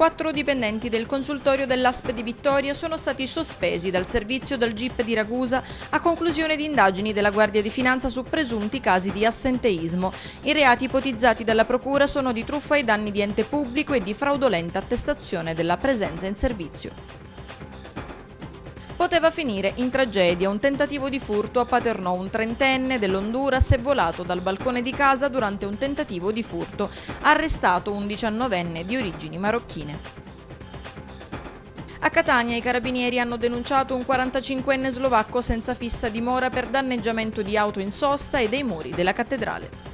quattro dipendenti del consultorio dell'ASP di Vittoria sono stati sospesi dal servizio del GIP di Ragusa a conclusione di indagini della Guardia di Finanza su presunti casi di assenteismo. I reati ipotizzati dalla Procura sono di truffa ai danni di ente pubblico e di fraudolenta attestazione della presenza in servizio poteva finire in tragedia. Un tentativo di furto a Paternò, un trentenne dell'Honduras è volato dal balcone di casa durante un tentativo di furto. Arrestato un diciannovenne di origini marocchine. A Catania i carabinieri hanno denunciato un 45enne slovacco senza fissa dimora per danneggiamento di auto in sosta e dei muri della cattedrale.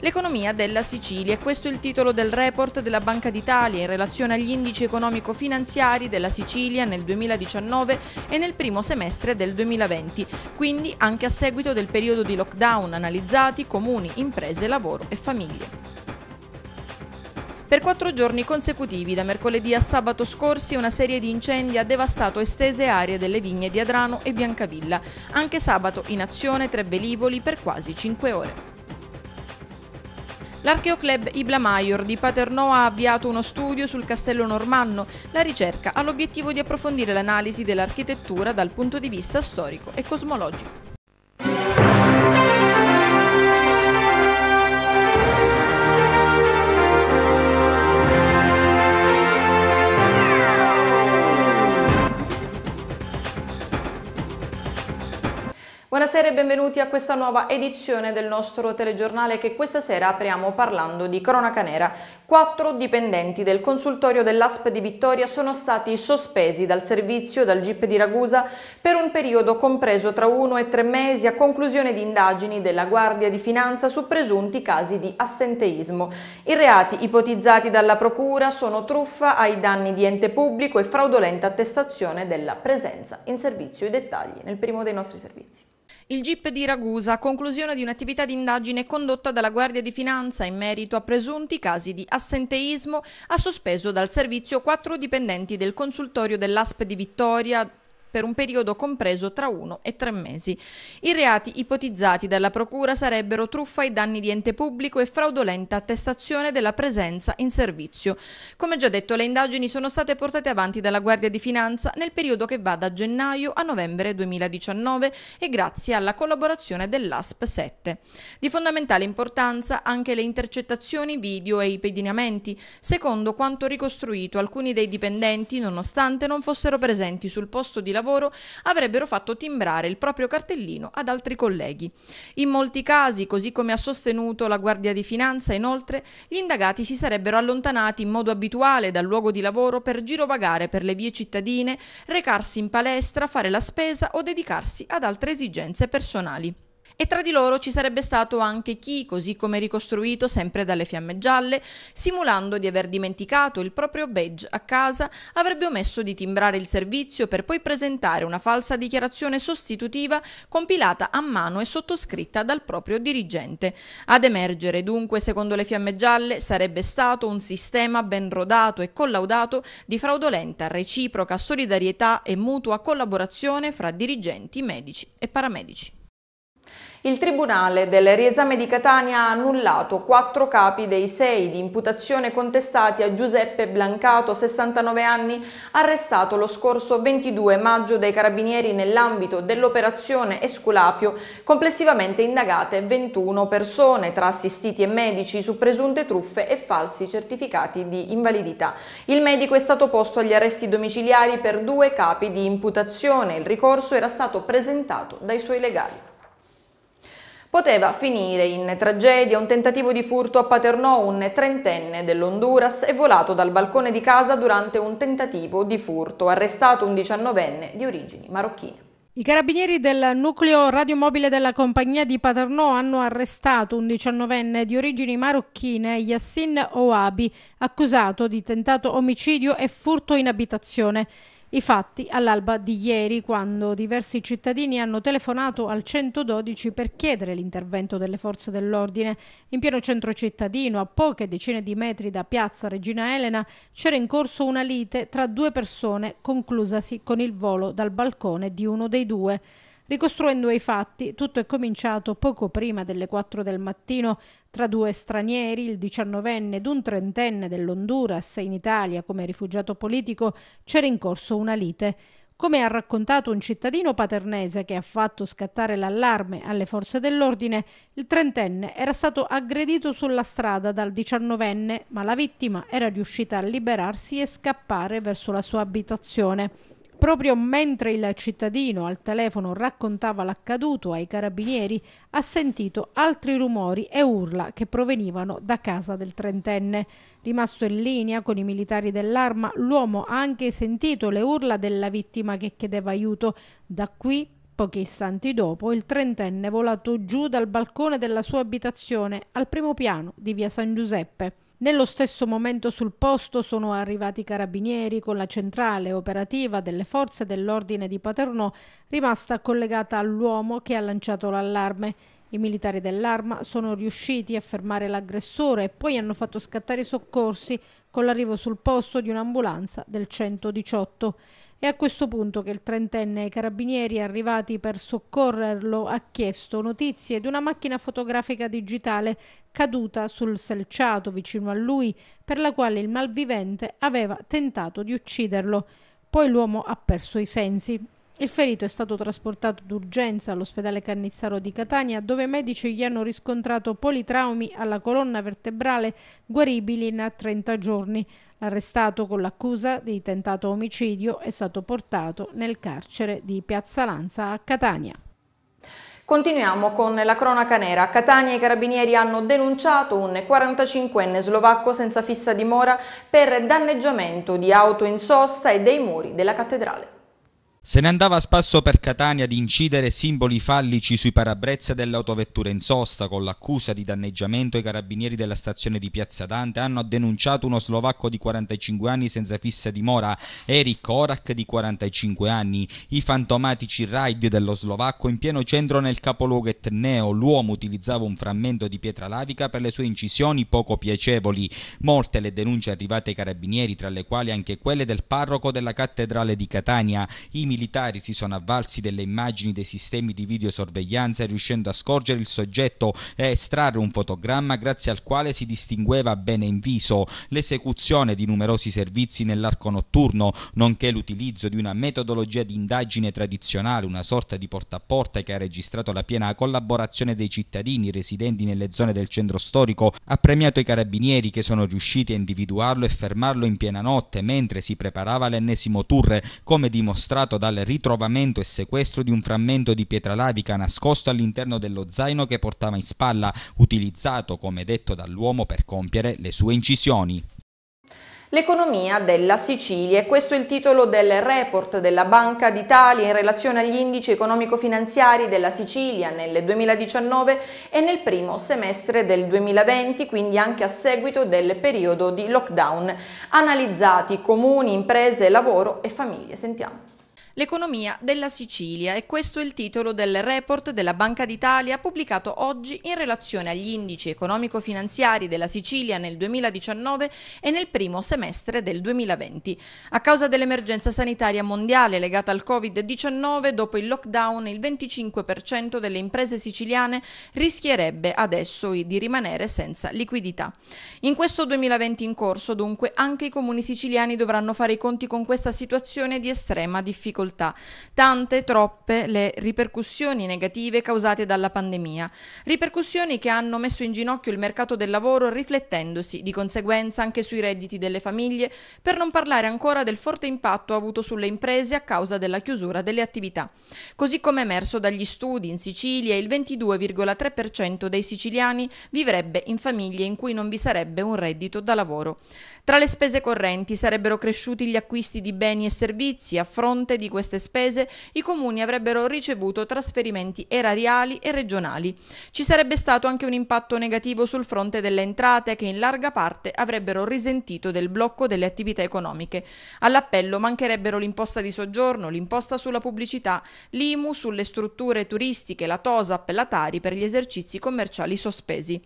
L'economia della Sicilia, questo è il titolo del report della Banca d'Italia in relazione agli indici economico-finanziari della Sicilia nel 2019 e nel primo semestre del 2020, quindi anche a seguito del periodo di lockdown analizzati comuni, imprese, lavoro e famiglie. Per quattro giorni consecutivi, da mercoledì a sabato scorsi, una serie di incendi ha devastato estese aree delle vigne di Adrano e Biancavilla. Anche sabato in azione tre velivoli per quasi cinque ore. L'archeoclub Ibla Maior di Paternò ha avviato uno studio sul castello normanno. La ricerca ha l'obiettivo di approfondire l'analisi dell'architettura dal punto di vista storico e cosmologico. Buonasera e benvenuti a questa nuova edizione del nostro telegiornale che questa sera apriamo parlando di cronaca nera. Quattro dipendenti del consultorio dell'ASP di Vittoria sono stati sospesi dal servizio dal GIP di Ragusa per un periodo compreso tra uno e tre mesi a conclusione di indagini della Guardia di Finanza su presunti casi di assenteismo. I reati ipotizzati dalla Procura sono truffa ai danni di ente pubblico e fraudolenta attestazione della presenza in servizio. I dettagli nel primo dei nostri servizi. Il GIP di Ragusa, conclusione di un'attività di indagine condotta dalla Guardia di Finanza in merito a presunti casi di assenteismo, ha sospeso dal servizio quattro dipendenti del consultorio dell'ASP di Vittoria per un periodo compreso tra uno e tre mesi. I reati ipotizzati dalla Procura sarebbero truffa ai danni di ente pubblico e fraudolenta attestazione della presenza in servizio. Come già detto, le indagini sono state portate avanti dalla Guardia di Finanza nel periodo che va da gennaio a novembre 2019 e grazie alla collaborazione dell'ASP 7. Di fondamentale importanza anche le intercettazioni video e i pedinamenti. Secondo quanto ricostruito, alcuni dei dipendenti, nonostante non fossero presenti sul posto di lavoro, lavoro avrebbero fatto timbrare il proprio cartellino ad altri colleghi. In molti casi, così come ha sostenuto la Guardia di Finanza, inoltre, gli indagati si sarebbero allontanati in modo abituale dal luogo di lavoro per girovagare per le vie cittadine, recarsi in palestra, fare la spesa o dedicarsi ad altre esigenze personali e tra di loro ci sarebbe stato anche chi, così come ricostruito sempre dalle fiamme gialle, simulando di aver dimenticato il proprio badge a casa, avrebbe omesso di timbrare il servizio per poi presentare una falsa dichiarazione sostitutiva compilata a mano e sottoscritta dal proprio dirigente. Ad emergere dunque, secondo le fiamme gialle, sarebbe stato un sistema ben rodato e collaudato di fraudolenta, reciproca solidarietà e mutua collaborazione fra dirigenti, medici e paramedici. Il Tribunale del riesame di Catania ha annullato quattro capi dei sei di imputazione contestati a Giuseppe Blancato, 69 anni, arrestato lo scorso 22 maggio dai carabinieri nell'ambito dell'operazione Esculapio, complessivamente indagate 21 persone tra assistiti e medici su presunte truffe e falsi certificati di invalidità. Il medico è stato posto agli arresti domiciliari per due capi di imputazione. Il ricorso era stato presentato dai suoi legali. Poteva finire in tragedia un tentativo di furto a Paternò, un trentenne dell'Honduras è volato dal balcone di casa durante un tentativo di furto, arrestato un diciannovenne di origini marocchine. I carabinieri del nucleo radiomobile della compagnia di Paternò hanno arrestato un diciannovenne di origini marocchine, Yassin Ouabi, accusato di tentato omicidio e furto in abitazione. I fatti all'alba di ieri quando diversi cittadini hanno telefonato al 112 per chiedere l'intervento delle forze dell'ordine. In pieno centro cittadino, a poche decine di metri da piazza Regina Elena, c'era in corso una lite tra due persone conclusasi con il volo dal balcone di uno dei due. Ricostruendo i fatti, tutto è cominciato poco prima delle 4 del mattino tra due stranieri, il 19enne ed un trentenne dell'Honduras in Italia come rifugiato politico, c'era in corso una lite. Come ha raccontato un cittadino paternese che ha fatto scattare l'allarme alle forze dell'ordine, il trentenne era stato aggredito sulla strada dal diciannovenne, ma la vittima era riuscita a liberarsi e scappare verso la sua abitazione. Proprio mentre il cittadino al telefono raccontava l'accaduto ai carabinieri, ha sentito altri rumori e urla che provenivano da casa del trentenne. Rimasto in linea con i militari dell'arma, l'uomo ha anche sentito le urla della vittima che chiedeva aiuto. Da qui Pochi istanti dopo, il trentenne è volato giù dal balcone della sua abitazione al primo piano di via San Giuseppe. Nello stesso momento sul posto sono arrivati i carabinieri con la centrale operativa delle forze dell'ordine di Paternò rimasta collegata all'uomo che ha lanciato l'allarme. I militari dell'arma sono riusciti a fermare l'aggressore e poi hanno fatto scattare i soccorsi con l'arrivo sul posto di un'ambulanza del 118. È a questo punto che il trentenne ai carabinieri arrivati per soccorrerlo ha chiesto notizie di una macchina fotografica digitale caduta sul selciato vicino a lui per la quale il malvivente aveva tentato di ucciderlo. Poi l'uomo ha perso i sensi. Il ferito è stato trasportato d'urgenza all'ospedale Cannizzaro di Catania dove i medici gli hanno riscontrato politraumi alla colonna vertebrale guaribili in 30 giorni. L'arrestato con l'accusa di tentato omicidio è stato portato nel carcere di Piazza Lanza a Catania. Continuiamo con la cronaca nera. A Catania i carabinieri hanno denunciato un 45enne slovacco senza fissa dimora per danneggiamento di auto in sosta e dei muri della cattedrale. Se ne andava a spasso per Catania ad incidere simboli fallici sui parabrezza dell'autovettura in sosta con l'accusa di danneggiamento i carabinieri della stazione di Piazza Dante hanno denunciato uno slovacco di 45 anni senza fissa dimora, Erik Orak di 45 anni, i fantomatici raid dello slovacco in pieno centro nel capoluogo etneo, l'uomo utilizzava un frammento di pietra lavica per le sue incisioni poco piacevoli, molte le denunce arrivate ai carabinieri tra le quali anche quelle del parroco della cattedrale di Catania, i militari si sono avvalsi delle immagini dei sistemi di videosorveglianza riuscendo a scorgere il soggetto e a estrarre un fotogramma grazie al quale si distingueva bene in viso l'esecuzione di numerosi servizi nell'arco notturno, nonché l'utilizzo di una metodologia di indagine tradizionale, una sorta di porta a porta che ha registrato la piena collaborazione dei cittadini residenti nelle zone del centro storico, ha premiato i carabinieri che sono riusciti a individuarlo e fermarlo in piena notte mentre si preparava l'ennesimo tour, come dimostrato dal ritrovamento e sequestro di un frammento di pietra lavica nascosto all'interno dello zaino che portava in spalla, utilizzato, come detto dall'uomo, per compiere le sue incisioni. L'economia della Sicilia, questo è il titolo del report della Banca d'Italia in relazione agli indici economico-finanziari della Sicilia nel 2019 e nel primo semestre del 2020, quindi anche a seguito del periodo di lockdown, analizzati comuni, imprese, lavoro e famiglie. Sentiamo. L'economia della Sicilia e questo è il titolo del report della Banca d'Italia pubblicato oggi in relazione agli indici economico-finanziari della Sicilia nel 2019 e nel primo semestre del 2020. A causa dell'emergenza sanitaria mondiale legata al Covid-19, dopo il lockdown il 25% delle imprese siciliane rischierebbe adesso di rimanere senza liquidità. In questo 2020 in corso dunque anche i comuni siciliani dovranno fare i conti con questa situazione di estrema difficoltà difficoltà, tante troppe le ripercussioni negative causate dalla pandemia, ripercussioni che hanno messo in ginocchio il mercato del lavoro riflettendosi di conseguenza anche sui redditi delle famiglie, per non parlare ancora del forte impatto avuto sulle imprese a causa della chiusura delle attività. Così come emerso dagli studi in Sicilia, il 22,3% dei siciliani vivrebbe in famiglie in cui non vi sarebbe un reddito da lavoro. Tra le spese correnti sarebbero cresciuti gli acquisti di beni e servizi. A fronte di queste spese i comuni avrebbero ricevuto trasferimenti erariali e regionali. Ci sarebbe stato anche un impatto negativo sul fronte delle entrate che in larga parte avrebbero risentito del blocco delle attività economiche. All'appello mancherebbero l'imposta di soggiorno, l'imposta sulla pubblicità, l'IMU sulle strutture turistiche, la TOSAP e la TARI per gli esercizi commerciali sospesi.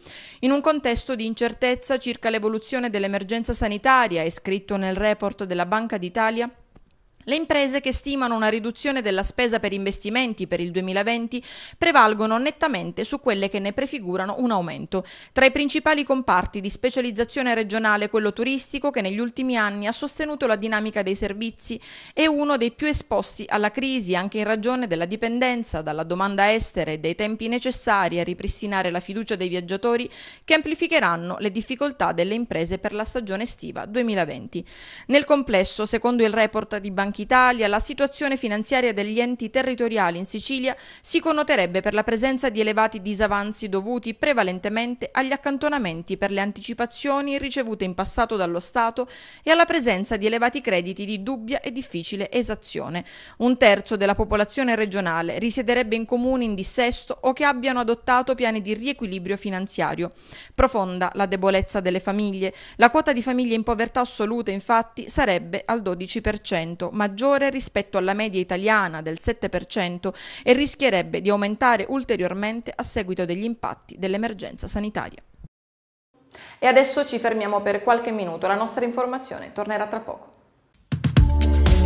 In un contesto di incertezza circa l'evoluzione dell'emergenza sanitaria sanitaria, è scritto nel report della Banca d'Italia, le imprese che stimano una riduzione della spesa per investimenti per il 2020 prevalgono nettamente su quelle che ne prefigurano un aumento. Tra i principali comparti di specializzazione regionale quello turistico che negli ultimi anni ha sostenuto la dinamica dei servizi è uno dei più esposti alla crisi anche in ragione della dipendenza dalla domanda estera e dei tempi necessari a ripristinare la fiducia dei viaggiatori che amplificheranno le difficoltà delle imprese per la stagione estiva 2020. Nel complesso, secondo il report di Banca Banca Italia, la situazione finanziaria degli enti territoriali in Sicilia si connoterebbe per la presenza di elevati disavanzi dovuti prevalentemente agli accantonamenti per le anticipazioni ricevute in passato dallo Stato e alla presenza di elevati crediti di dubbia e difficile esazione. Un terzo della popolazione regionale risiederebbe in comuni in dissesto o che abbiano adottato piani di riequilibrio finanziario. Profonda la debolezza delle famiglie. La quota di famiglie in povertà assoluta infatti sarebbe al 12%, ma maggiore rispetto alla media italiana del 7% e rischierebbe di aumentare ulteriormente a seguito degli impatti dell'emergenza sanitaria. E adesso ci fermiamo per qualche minuto, la nostra informazione tornerà tra poco.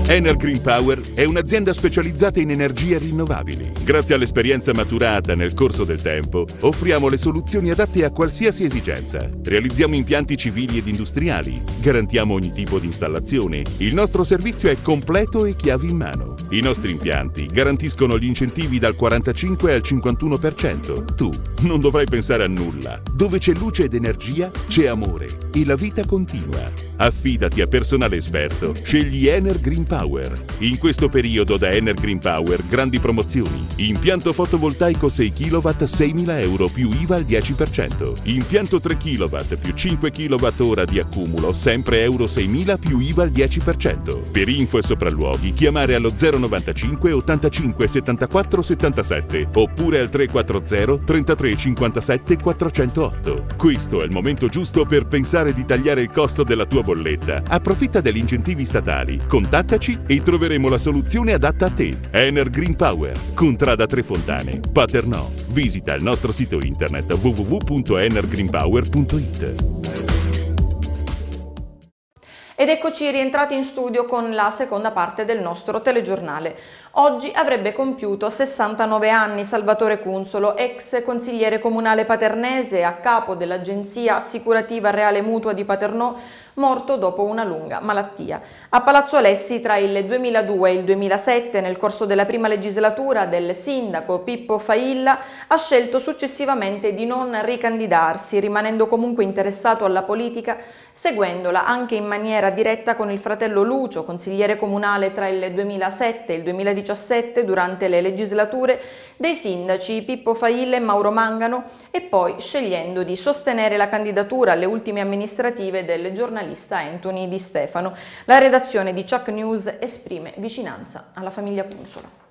Enel Green Power è un'azienda specializzata in energie rinnovabili. Grazie all'esperienza maturata nel corso del tempo, offriamo le soluzioni adatte a qualsiasi esigenza. Realizziamo impianti civili ed industriali, garantiamo ogni tipo di installazione, il nostro servizio è completo e chiavi in mano. I nostri impianti garantiscono gli incentivi dal 45 al 51%. Tu non dovrai pensare a nulla. Dove c'è luce ed energia, c'è amore e la vita continua. Affidati a personale esperto. Scegli Enel Green Power. Power. In questo periodo da Ener Green Power grandi promozioni. Impianto fotovoltaico 6 kW 6.000 euro più IVA al 10%. Impianto 3 kW più 5 kWh di accumulo sempre euro 6.000 più IVA al 10%. Per info e sopralluoghi chiamare allo 095 85 74 77 oppure al 340 33 57 408. Questo è il momento giusto per pensare di tagliare il costo della tua bolletta. Approfitta degli incentivi statali. Contattaci Scrivici e troveremo la soluzione adatta a te. Ener Green Power, Contrada Tre Fontane, Paternò. Visita il nostro sito internet www.energreenpower.it. Ed eccoci rientrati in studio con la seconda parte del nostro telegiornale. Oggi avrebbe compiuto 69 anni Salvatore Cunzolo, ex consigliere comunale paternese a capo dell'Agenzia Assicurativa Reale Mutua di Paternò, morto dopo una lunga malattia. A Palazzo Alessi tra il 2002 e il 2007, nel corso della prima legislatura del sindaco Pippo Failla, ha scelto successivamente di non ricandidarsi, rimanendo comunque interessato alla politica, seguendola anche in maniera diretta con il fratello Lucio, consigliere comunale tra il 2007 e il 2017 durante le legislature dei sindaci Pippo Failla e Mauro Mangano e poi scegliendo di sostenere la candidatura alle ultime amministrative del giornalista giornalista Anthony Di Stefano. La redazione di Chuck News esprime vicinanza alla famiglia Consola.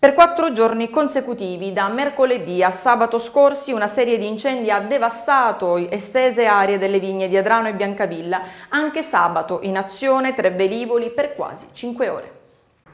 Per quattro giorni consecutivi, da mercoledì a sabato scorsi, una serie di incendi ha devastato estese aree delle vigne di Adrano e Biancavilla, anche sabato in azione tre velivoli per quasi cinque ore.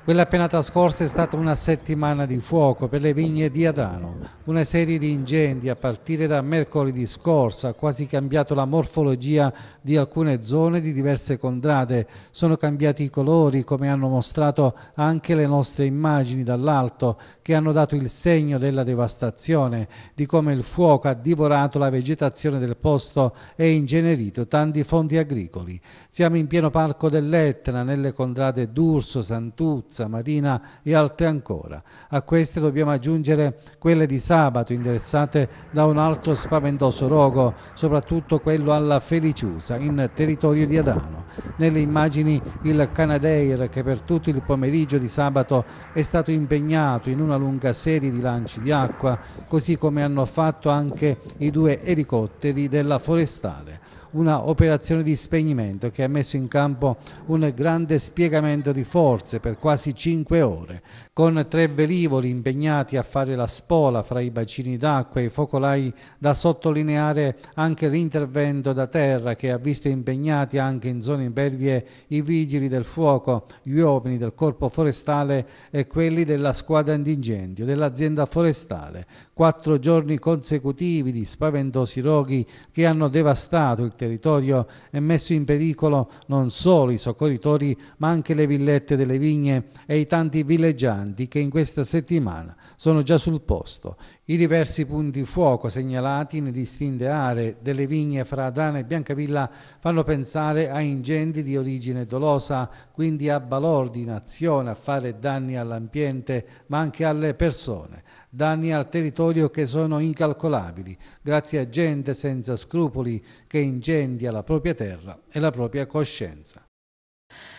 Quella appena trascorsa è stata una settimana di fuoco per le vigne di Adrano, una serie di incendi a partire da mercoledì scorso ha quasi cambiato la morfologia di alcune zone di diverse contrade, sono cambiati i colori come hanno mostrato anche le nostre immagini dall'alto che hanno dato il segno della devastazione, di come il fuoco ha divorato la vegetazione del posto e ingenerito tanti fondi agricoli. Siamo in pieno parco dell'Etna, nelle contrade d'Urso, Santuzza, Pizza, Marina e altre ancora. A queste dobbiamo aggiungere quelle di sabato indirizzate da un altro spaventoso rogo, soprattutto quello alla Feliciusa in territorio di Adano. Nelle immagini il Canadair che per tutto il pomeriggio di sabato è stato impegnato in una lunga serie di lanci di acqua, così come hanno fatto anche i due elicotteri della Forestale una operazione di spegnimento che ha messo in campo un grande spiegamento di forze per quasi 5 ore, con tre velivoli impegnati a fare la spola fra i bacini d'acqua e i focolai da sottolineare anche l'intervento da terra che ha visto impegnati anche in zone impervie i vigili del fuoco, gli uomini del corpo forestale e quelli della squadra antincendio dell'azienda forestale. Quattro giorni consecutivi di spaventosi roghi che hanno devastato il territorio territorio e messo in pericolo non solo i soccorritori ma anche le villette delle vigne e i tanti villeggianti che in questa settimana sono già sul posto. I diversi punti fuoco segnalati in distinte aree delle vigne fra Adrana e Biancavilla fanno pensare a incendi di origine dolosa, quindi a balordi in azione a fare danni all'ambiente ma anche alle persone danni al territorio che sono incalcolabili, grazie a gente senza scrupoli che incendia la propria terra e la propria coscienza.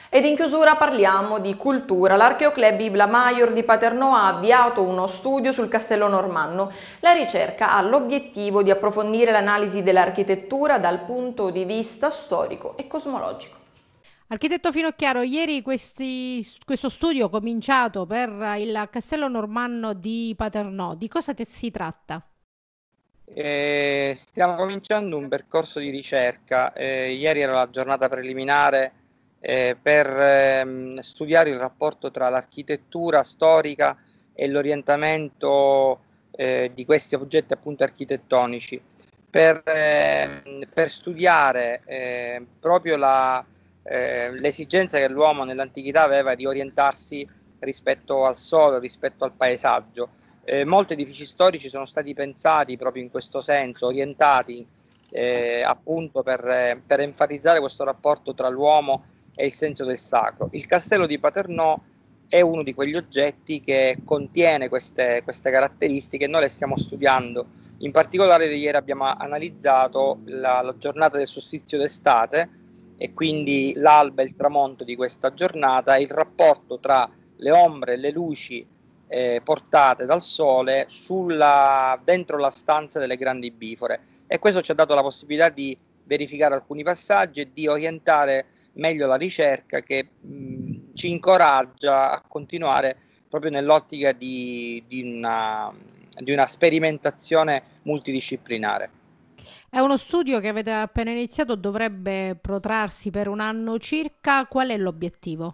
Ed in chiusura parliamo di cultura. L'Archeoclub Ibla Maior di Paternò ha avviato uno studio sul Castello Normanno. La ricerca ha l'obiettivo di approfondire l'analisi dell'architettura dal punto di vista storico e cosmologico. Architetto Finocchiaro, ieri questi, questo studio cominciato per il Castello Normanno di Paternò, di cosa si tratta? Eh, stiamo cominciando un percorso di ricerca. Eh, ieri era la giornata preliminare eh, per ehm, studiare il rapporto tra l'architettura storica e l'orientamento eh, di questi oggetti appunto architettonici, per, ehm, per studiare eh, proprio la, eh, l'esigenza che l'uomo nell'antichità aveva di orientarsi rispetto al sole, rispetto al paesaggio. Eh, molti edifici storici sono stati pensati proprio in questo senso, orientati eh, appunto per, eh, per, enfatizzare questo rapporto tra l'uomo e il senso del sacro. Il castello di Paternò è uno di quegli oggetti che contiene queste, queste caratteristiche e noi le stiamo studiando. In particolare ieri abbiamo analizzato la, la giornata del sostizio d'estate, e quindi l'alba e il tramonto di questa giornata, il rapporto tra le ombre e le luci eh, portate dal sole sulla, dentro la stanza delle grandi bifore e questo ci ha dato la possibilità di verificare alcuni passaggi e di orientare meglio la ricerca che mh, ci incoraggia a continuare proprio nell'ottica di, di, una, di una sperimentazione multidisciplinare. È uno studio che avete appena iniziato, dovrebbe protrarsi per un anno circa. Qual è l'obiettivo?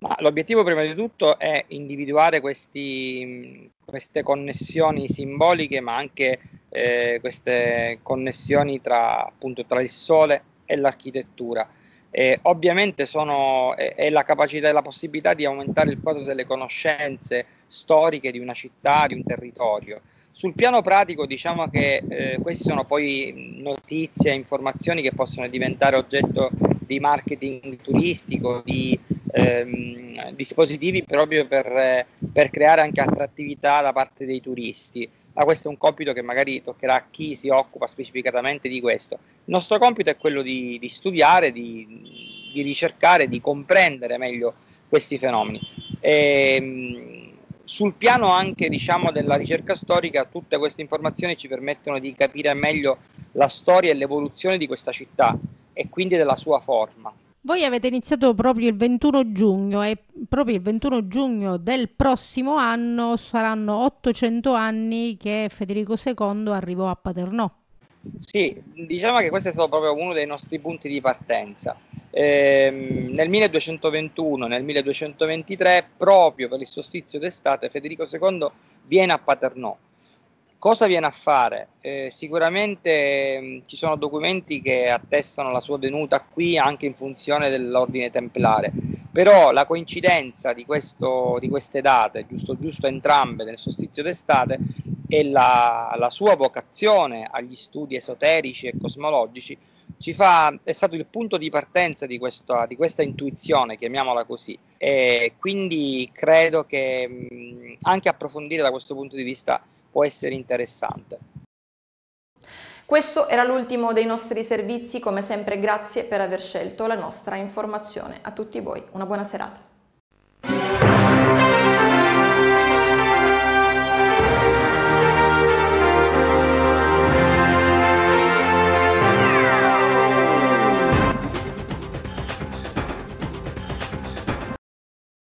Ma l'obiettivo prima di tutto è individuare questi, mm, queste connessioni simboliche, ma anche eh, queste connessioni tra, appunto, tra, il sole e l'architettura. E ovviamente sono, è, è, la capacità e la possibilità di aumentare il quadro delle conoscenze storiche di una città, di un territorio. Sul piano pratico diciamo che eh, queste sono poi notizie informazioni che possono diventare oggetto di marketing turistico, di ehm, dispositivi proprio per, per, creare anche attrattività da parte dei turisti. Ma questo è un compito che magari toccherà a chi si occupa specificatamente di questo. Il nostro compito è quello di, di studiare, di, di, ricercare, di comprendere meglio questi fenomeni. E, ehm, sul piano anche diciamo, della ricerca storica, tutte queste informazioni ci permettono di capire meglio la storia e l'evoluzione di questa città e quindi della sua forma. Voi avete iniziato proprio il 21 giugno e proprio il 21 giugno del prossimo anno saranno 800 anni che Federico II arrivò a Paternò. Sì, diciamo che questo è stato proprio uno dei nostri punti di partenza. Ehm, nel 1221 nel 1223, proprio per il solstizio d'estate, Federico II viene a Paternò. Cosa viene a fare? Eh, sicuramente mh, ehm, ci sono documenti che attestano la sua venuta qui anche in funzione dell'ordine templare, però la coincidenza di, questo, di queste date, giusto, giusto entrambe nel solstizio d'estate, e la, la, sua vocazione agli studi esoterici e cosmologici fa, è stato il punto di partenza di questa, di questa intuizione, chiamiamola così. E quindi credo che anche approfondire da questo punto di vista può essere interessante. Questo era l'ultimo dei nostri servizi, come sempre grazie per aver scelto la nostra informazione. A tutti voi una buona serata.